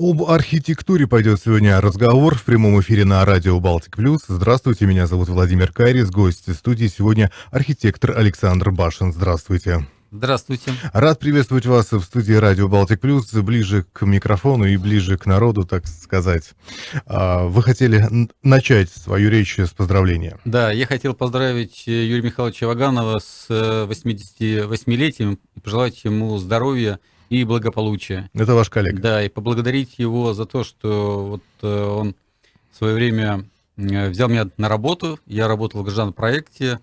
Об архитектуре пойдет сегодня разговор в прямом эфире на радио Балтик Плюс. Здравствуйте, меня зовут Владимир Кайрис. Гость студии сегодня архитектор Александр Башин. Здравствуйте. Здравствуйте. Рад приветствовать вас в студии Радио Балтик Плюс, ближе к микрофону и ближе к народу, так сказать. А, вы хотели начать свою речь с поздравления. Да, я хотел поздравить э, Юрия Михайловича Ваганова с 88-летием э, и пожелать ему здоровья, и благополучия. Это ваш коллега. Да, и поблагодарить его за то, что вот э, он в свое время э, взял меня на работу. Я работал в гражданном проекте,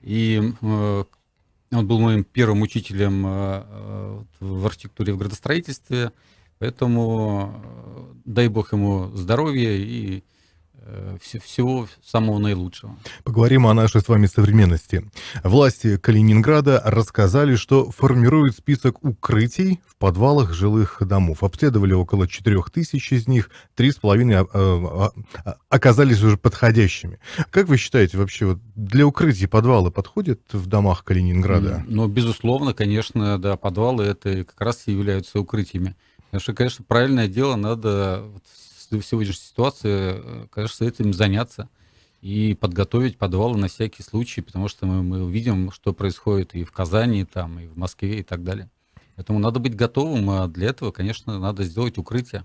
и э, он был моим первым учителем в архитектуре, в градостроительстве. Поэтому дай бог ему здоровья и Э, всего самого наилучшего. Поговорим о нашей с вами современности. Власти Калининграда рассказали, что формируют список укрытий в подвалах жилых домов. Обследовали около 4000 из них, 3,5 а, а, а, оказались уже подходящими. Как вы считаете, вообще для укрытий подвалы подходят в домах Калининграда? Ну, безусловно, конечно, да, подвалы это как раз и являются укрытиями. Потому что, конечно, правильное дело надо в сегодняшней ситуации, э, конечно, этим заняться и подготовить подвалы на всякий случай, потому что мы, мы видим, что происходит и в Казани, там, и в Москве, и так далее. Поэтому надо быть готовым, а для этого, конечно, надо сделать укрытие.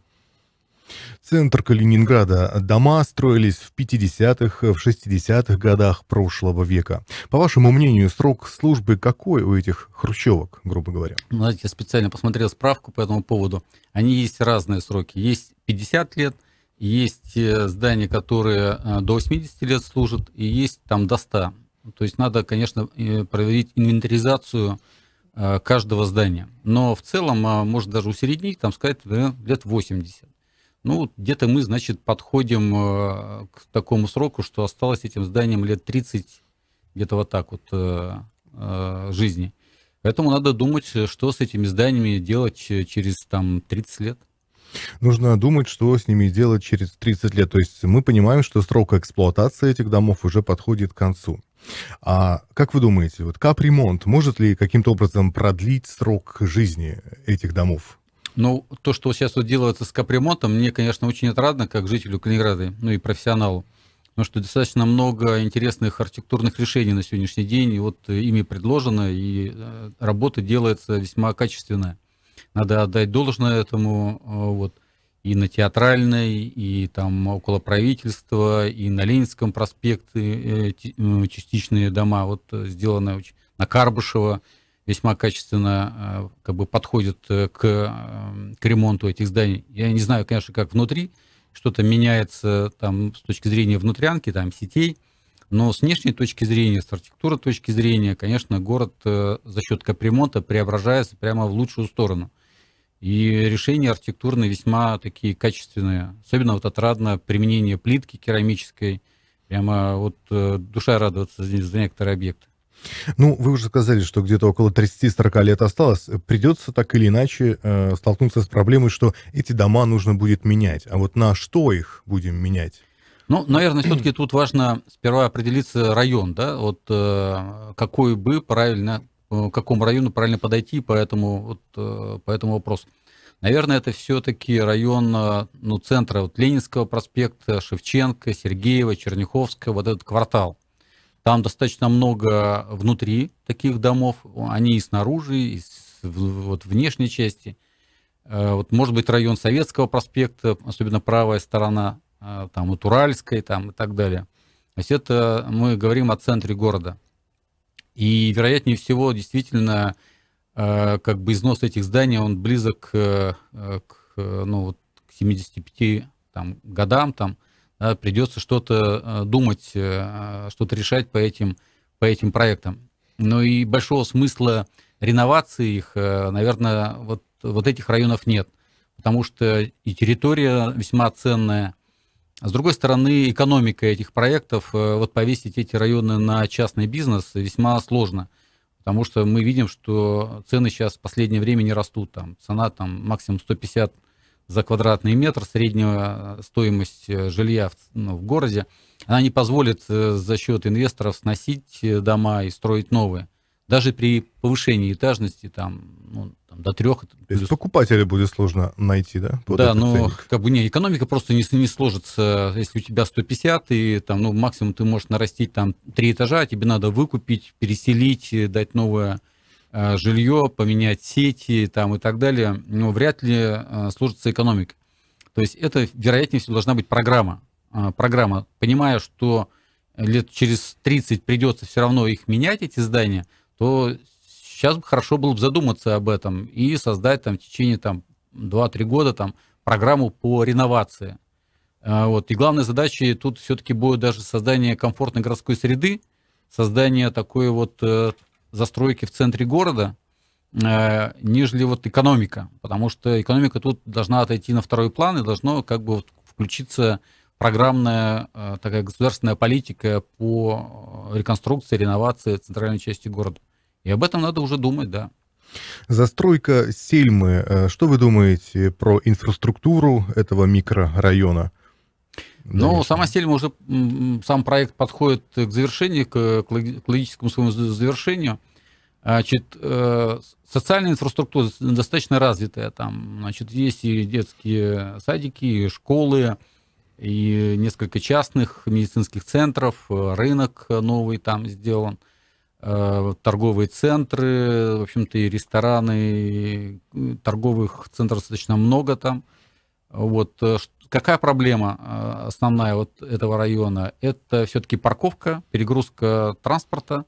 Центр Калининграда. Дома строились в 50-х, в 60-х годах прошлого века. По вашему мнению, срок службы какой у этих хрущевок, грубо говоря? Ну, знаете, я специально посмотрел справку по этому поводу. Они есть разные сроки. Есть 50 лет, есть э, здания, которые э, до 80 лет служат, и есть там до 100. То есть надо, конечно, проверить инвентаризацию э, каждого здания. Но в целом, а, может даже усереднить, там сказать, например, лет 80. Ну, где-то мы, значит, подходим к такому сроку, что осталось этим зданием лет 30, где-то вот так вот, жизни. Поэтому надо думать, что с этими зданиями делать через там 30 лет нужно думать, что с ними делать через 30 лет. То есть мы понимаем, что срок эксплуатации этих домов уже подходит к концу. А как вы думаете, вот капремонт может ли каким-то образом продлить срок жизни этих домов? Ну, то, что сейчас вот делается с капремонтом, мне, конечно, очень отрадно, как жителю Калининграда, ну и профессионалу. Потому что достаточно много интересных архитектурных решений на сегодняшний день, и вот ими предложено, и э, работа делается весьма качественная. Надо отдать должное этому э, вот и на театральной, и там около правительства, и на Ленинском проспекте э, э, частичные дома вот сделаны на Карбышева весьма качественно как бы подходят к, к ремонту этих зданий. Я не знаю, конечно, как внутри, что-то меняется там с точки зрения внутрянки, там сетей, но с внешней точки зрения, с архитектуры точки зрения, конечно, город за счет капремонта преображается прямо в лучшую сторону. И решения архитектурные весьма такие качественные. Особенно вот отрадно применение плитки керамической. Прямо вот э, душа радуется за, за некоторые объекты. Ну, вы уже сказали, что где-то около 30-40 лет осталось. Придется так или иначе э, столкнуться с проблемой, что эти дома нужно будет менять. А вот на что их будем менять? Ну, наверное, все-таки тут важно сперва определиться район, да, вот э, какой бы правильно к э, какому району правильно подойти поэтому вот, э, по этому вопросу. Наверное, это все-таки район э, ну, центра вот Ленинского проспекта, Шевченко, Сергеева, Черняховского, вот этот квартал. Там достаточно много внутри таких домов, они и снаружи, и с, вот внешней части. Вот, может быть, район Советского проспекта, особенно правая сторона, там вот Уральской там, и так далее. То есть это мы говорим о центре города. И, вероятнее всего, действительно, э, как бы износ этих зданий, он близок э, э, к, ну, вот, к 75 там, годам, там, да, придется что-то думать, что-то решать по этим, по этим проектам. Но ну и большого смысла реновации их, наверное, вот, вот этих районов нет, потому что и территория весьма ценная, с другой стороны, экономика этих проектов, э, вот повесить эти районы на частный бизнес весьма сложно, потому что мы видим, что цены сейчас в последнее время не растут. Там, цена там, максимум 150 за квадратный метр, средняя э, стоимость э, жилья в, ну, в городе, она не позволит за счет инвесторов сносить дома и строить новые даже при повышении этажности там, ну, там до трех. плюс... покупателя будет сложно найти, да? Да, но ну, ценник. как бы не, экономика просто не, не сложится. Если у тебя 150, и там, ну, максимум ты можешь нарастить там три этажа, тебе надо выкупить, переселить, дать новое э, жилье, поменять сети там и так далее. Но ну, вряд ли э, сложится экономика. То есть это, вероятнее всего, должна быть программа. Э, программа, понимая, что лет через 30 придется все равно их менять, эти здания, то сейчас хорошо было бы задуматься об этом и создать там в течение там 2-3 года там программу по реновации. А, вот. И главной задачей тут все-таки будет даже создание комфортной городской среды, создание такой вот э, застройки в центре города, э, нежели вот экономика, потому что экономика тут должна отойти на второй план и должно как бы вот включиться программная э, такая государственная политика по реконструкции, реновации центральной части города. И об этом надо уже думать, да. Застройка Сельмы. Э, что вы думаете про инфраструктуру этого микрорайона? Ну, сама Сельма уже, сам проект подходит к завершению, к, к логическому своему завершению. Значит, э, социальная инфраструктура достаточно развитая. Там, значит, есть и детские садики, и школы, и несколько частных медицинских центров, рынок новый там сделан. Э, торговые центры, в общем-то, и рестораны, и торговых центров достаточно много там. Вот э, какая проблема э, основная вот этого района? Это все-таки парковка, перегрузка транспорта.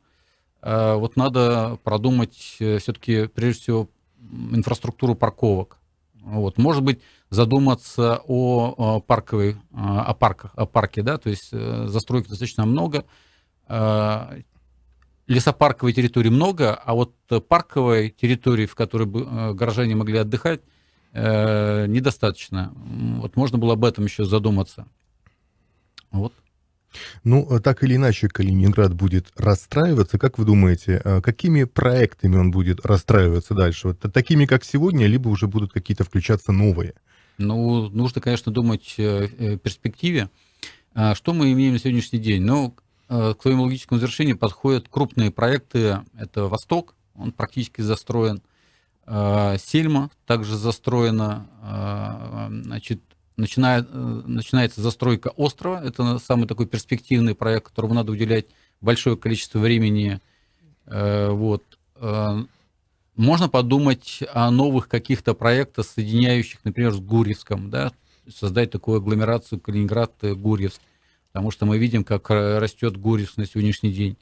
Вот надо продумать все-таки, прежде всего, инфраструктуру парковок. Вот, может быть, задуматься о парковой, о парках, о парке, да, то есть застройки достаточно много, лесопарковой территории много, а вот э, парковой территории, в которой бы э, горожане могли отдыхать, э, недостаточно. Вот можно было об этом еще задуматься. Вот. Ну, так или иначе, Калининград будет расстраиваться. Как вы думаете, какими проектами он будет расстраиваться дальше? Вот такими, как сегодня, либо уже будут какие-то включаться новые? Ну, нужно, конечно, думать о перспективе. А что мы имеем на сегодняшний день? Ну, Э, к своему логическому завершению подходят крупные проекты. Это «Восток», он практически застроен. Э, «Сельма» также застроена. Э, значит, начинает, начинается застройка острова. Это самый такой перспективный проект, которому надо уделять большое количество времени. Вот. Можно подумать о новых каких-то проектах, соединяющих, например, с Гурьевском, да, создать такую агломерацию Калининград-Гурьевск потому что мы видим, как растет Гурьев на сегодняшний день.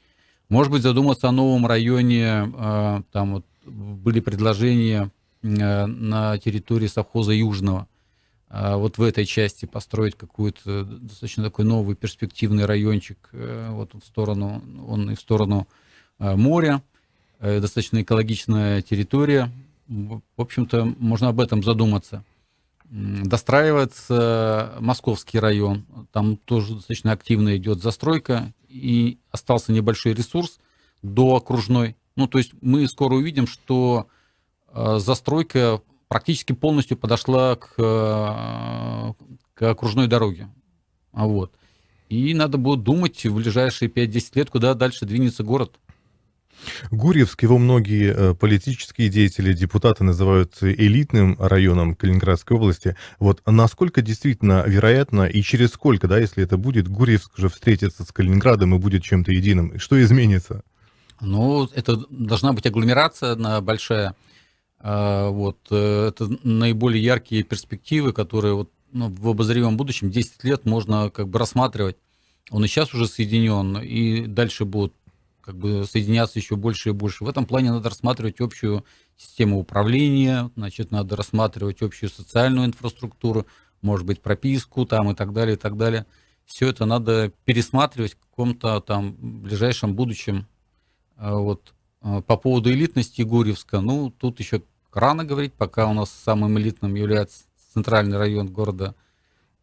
Может быть, задуматься о новом районе, а, там вот были предложения э, на территории совхоза Южного, а, вот в этой части построить какой-то достаточно такой новый перспективный райончик э, вот в сторону, он и в сторону а, моря, э, достаточно экологичная территория. В общем-то, можно об этом задуматься. Достраивается Московский район, там тоже достаточно активно идет застройка, и остался небольшой ресурс до окружной. Ну, то есть мы скоро увидим, что э, застройка практически полностью подошла к, э, к окружной дороге. Вот. И надо будет думать в ближайшие 5-10 лет, куда дальше двинется город. Гурьевск его многие э, политические деятели, депутаты называют элитным районом Калининградской области. Вот насколько действительно вероятно и через сколько, да, если это будет, Гурьевск же встретится с Калининградом и будет чем-то единым? Что изменится? Ну, это должна быть агломерация на большая. А, вот, э, это наиболее яркие перспективы, которые вот, ну, в обозримом будущем 10 лет можно как бы рассматривать. Он и сейчас уже соединен, и дальше будут как бы соединяться еще больше и больше. В этом плане надо рассматривать общую систему управления, значит, надо рассматривать общую социальную инфраструктуру, может быть, прописку там и так далее, и так далее. Все это надо пересматривать в каком-то там ближайшем будущем. А вот. А, по поводу элитности Егорьевска, ну, тут еще рано говорить, пока у нас самым элитным является центральный район города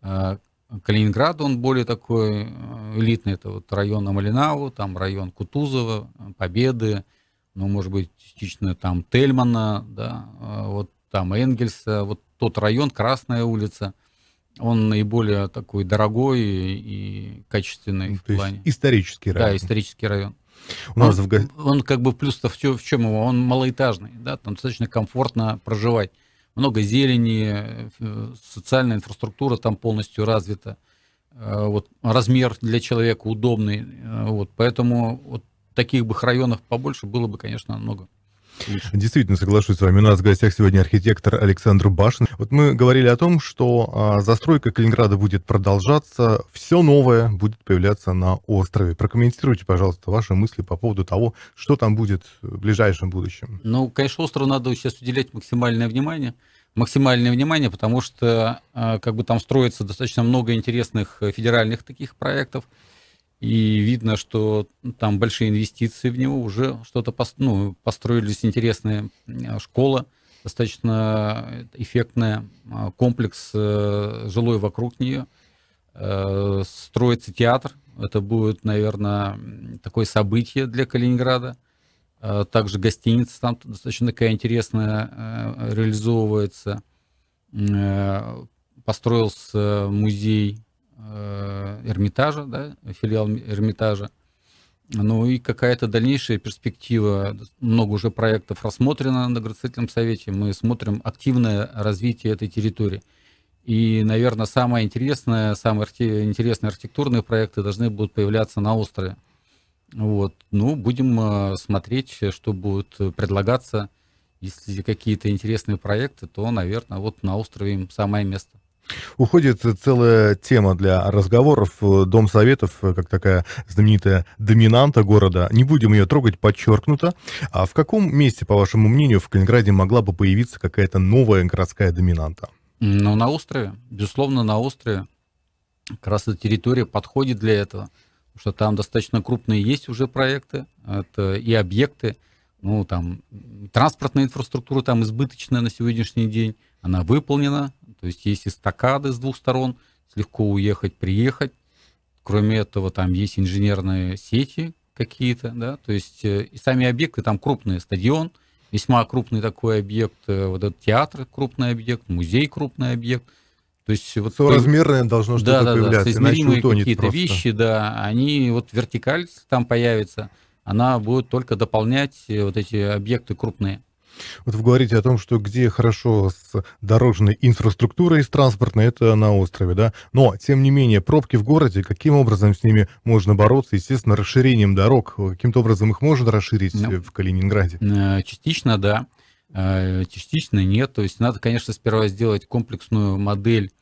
а, Калининград, он более такой э, элитный, это вот район Амалинау, там район Кутузова, Победы, ну, может быть, частично там Тельмана, да, э, вот там Энгельса, вот тот район, Красная улица, он наиболее такой дорогой и, и качественный ну, То в плане. Исторический район. Да, исторический район. У он, нас в... он как бы плюс-то в, в чем его? Он малоэтажный, да, там достаточно комфортно проживать много зелени, э, социальная инфраструктура там полностью развита, э, вот, размер для человека удобный, э, вот, поэтому вот таких бы районов побольше было бы, конечно, много. Действительно, соглашусь с вами. У нас в гостях сегодня архитектор Александр Башин. Вот мы говорили о том, что а, застройка Калининграда будет продолжаться, все новое будет появляться на острове. Прокомментируйте, пожалуйста, ваши мысли по поводу того, что там будет в ближайшем будущем. Ну, конечно, острову надо сейчас уделять максимальное внимание. Максимальное внимание, потому что а, как бы там строится достаточно много интересных э, федеральных таких проектов и видно, что там большие инвестиции в него, уже что-то пост ну, построились интересная э, школа, достаточно эффектная, а, комплекс э, жилой вокруг нее, э, строится театр, это будет, наверное, такое событие для Калининграда. Также гостиница там достаточно такая интересная реализовывается. Построился музей Э, Эрмитажа, да, филиал Эрмитажа. Ну и какая-то дальнейшая перспектива. Много уже проектов рассмотрено на Градостроительном совете. Мы смотрим активное развитие этой территории. И, наверное, самое интересное, самые арти... интересные архитектурные проекты должны будут появляться на острове. Вот. Ну, будем э, смотреть, что будет предлагаться. Если какие-то интересные проекты, то, наверное, вот на острове им самое место. Уходит целая тема для разговоров. Дом Советов, как такая знаменитая доминанта города, не будем ее трогать, подчеркнуто. А в каком месте, по вашему мнению, в Калининграде могла бы появиться какая-то новая городская доминанта? Ну, на острове. Безусловно, на острове. Как раз эта территория подходит для этого. Потому что там достаточно крупные есть уже проекты это и объекты. Ну, там транспортная инфраструктура там избыточная на сегодняшний день. Она выполнена то есть есть эстакады с двух сторон, легко уехать, приехать. Кроме этого, там есть инженерные сети какие-то, да, то есть э, и сами объекты, там крупный стадион, весьма крупный такой объект, э, вот этот театр крупный объект, музей крупный объект, то есть вот соразмерное должно что-то да, да, появляться, да, Измеримые какие-то вещи, да, они вот вертикаль там появится, она будет только дополнять э, вот эти объекты крупные. Вот вы говорите о том, что где хорошо с дорожной инфраструктурой и с транспортной, это на острове, да? Но, тем не менее, пробки в городе, каким образом с ними можно бороться? Естественно, расширением дорог. Каким-то образом их можно расширить ну, в Калининграде? Э, частично, да. Э, частично нет. То есть надо, конечно, сперва сделать комплексную модель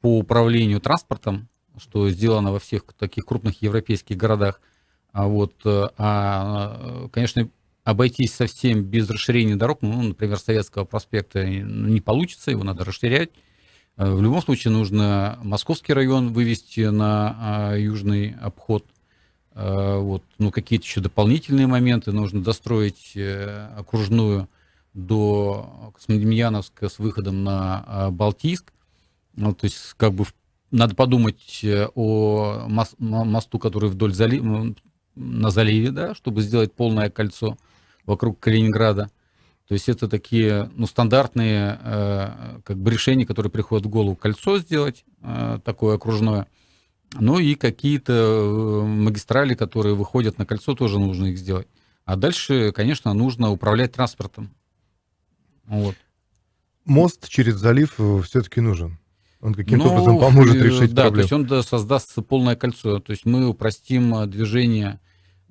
по управлению транспортом, что сделано во всех таких крупных европейских городах. А вот, э, а, конечно, обойтись совсем без расширения дорог, ну, например, Советского проспекта не получится, его надо расширять. Э, в любом случае нужно Московский район вывести на а, южный обход. Э, вот, ну, какие-то еще дополнительные моменты. Нужно достроить э, окружную до Космодемьяновска с выходом на а, Балтийск. Ну, то есть, как бы, надо подумать о мосту, который вдоль залива, на заливе, да, чтобы сделать полное кольцо вокруг Калининграда. То есть это такие ну, стандартные э, как бы решения, которые приходят в голову. Кольцо сделать э, такое окружное. Ну и какие-то э, магистрали, которые выходят на кольцо, тоже нужно их сделать. А дальше, конечно, нужно управлять транспортом. Вот. Мост через залив э, все-таки нужен. Он каким-то ну, образом поможет э, решить да, проблему. Да, то есть он создаст полное кольцо. То есть мы упростим движение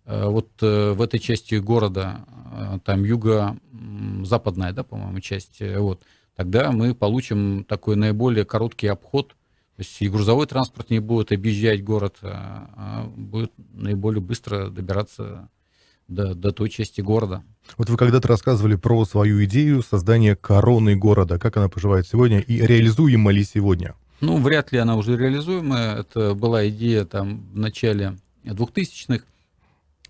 Э, вот э, в этой части города, э, там юго-западная, да, по-моему, часть, вот, тогда мы получим такой наиболее короткий обход, то есть и грузовой транспорт не будет объезжать город, а, а будет наиболее быстро добираться до, до той части города. Вот вы когда-то рассказывали про свою идею создания короны города. Как она поживает сегодня и реализуема ли сегодня? Ну, вряд ли она уже реализуема. Это была идея там в начале 2000-х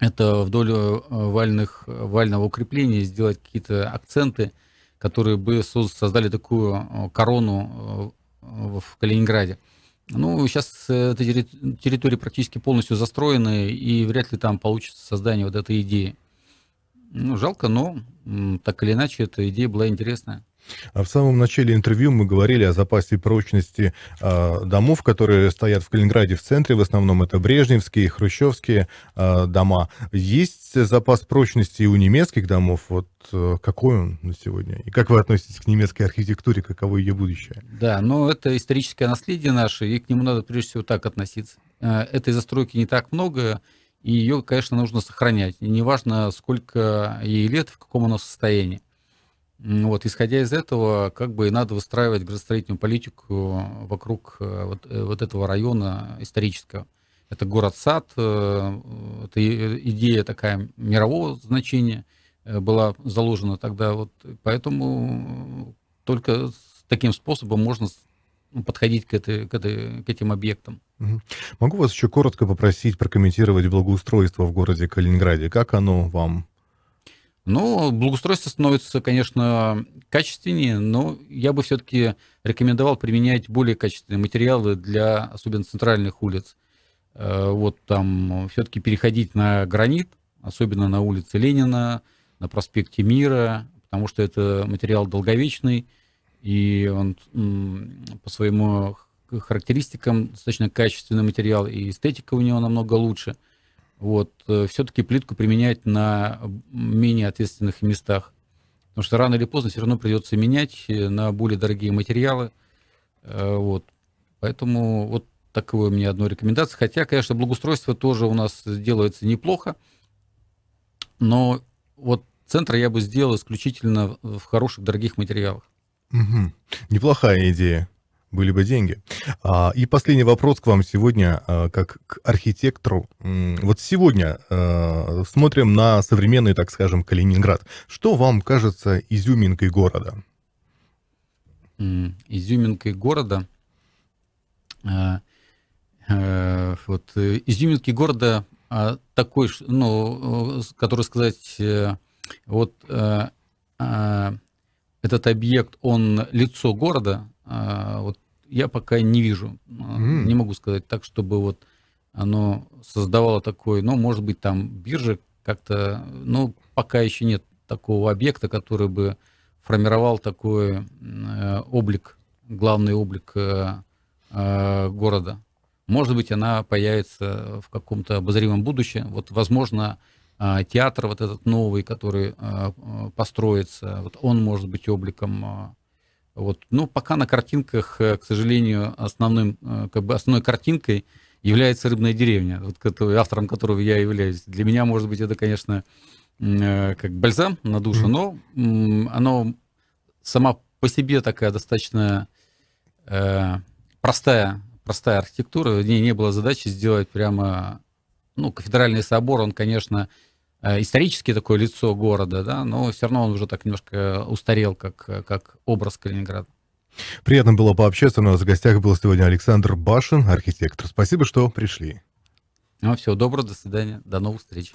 это вдоль э, вальных, вального укрепления сделать какие-то акценты, которые бы создали такую э, корону э, в Калининграде. Ну, сейчас эта территория практически полностью застроена, и вряд ли там получится создание вот этой идеи. Ну, жалко, но так или иначе эта идея была интересная. А в самом начале интервью мы говорили о запасе прочности а, домов, которые стоят в Калининграде в центре. В основном это брежневские, хрущевские а, дома. Есть запас прочности у немецких домов. Вот э, какой он на сегодня? И как вы относитесь к немецкой архитектуре? Каково ее будущее? Да, но ну, это историческое наследие наше, и к нему надо прежде всего так относиться. Э, этой застройки не так много, и ее, конечно, нужно сохранять. И неважно, сколько ей лет, в каком она состоянии. Вот, исходя из этого, как бы и надо выстраивать градостроительную политику э, вокруг э, вот, э, вот этого района исторического. Это город-сад, это идея такая мирового значения была заложена тогда. Вот, поэтому только таким способом можно ну, подходить к, этой, к, этой, к этим объектам. Могу вас еще коротко попросить прокомментировать благоустройство в городе Калининграде. Как оно вам ну, благоустройство становится, конечно, качественнее, но я бы все-таки рекомендовал применять более качественные материалы для особенно центральных улиц. Э, вот там все-таки переходить на гранит, особенно на улице Ленина, на проспекте Мира, потому что это материал долговечный, и он по своему характеристикам достаточно качественный материал, и эстетика у него намного лучше – вот, э, все-таки плитку применять на менее ответственных местах. Потому что рано или поздно все равно придется менять э, на более дорогие материалы. Э, вот. Поэтому вот такое у меня одно рекомендация. Хотя, конечно, благоустройство тоже у нас делается неплохо. Но вот центр я бы сделал исключительно в хороших, дорогих материалах. Угу. Неплохая идея были бы деньги. А, и последний вопрос к вам сегодня, а, как к архитектору. Вот сегодня а, смотрим на современный, так скажем, Калининград. Что вам кажется изюминкой города? Изюминкой города? Вот э, изюминки города такой, ну, э, который сказать, э, вот этот объект, он лицо города, я пока не вижу. Mm. Не могу сказать так, чтобы вот оно создавало такое, но, ну, может быть, там биржа как-то, ну, пока еще нет такого объекта, который бы формировал такой э, облик, главный облик э, э, города. Может быть, она появится в каком-то обозримом будущем. Вот, возможно, э, театр вот этот новый, который э, построится, вот он может быть обликом вот. Но пока на картинках, э, к сожалению, основным, э, как бы основной картинкой является «Рыбная деревня», вот, автором которого я являюсь. Для меня, может быть, это, конечно, э, как бальзам на душу, но она сама по себе такая достаточно простая, простая архитектура. В ней не было задачи сделать прямо... Ну, кафедральный собор, он, конечно, Э, исторически такое лицо города, да, но все равно он уже так немножко устарел, как, как образ Калининграда. Приятно было пообщаться. У нас в гостях был сегодня Александр Башин, архитектор. Спасибо, что пришли. Ну все, доброго, до свидания, до новых встреч.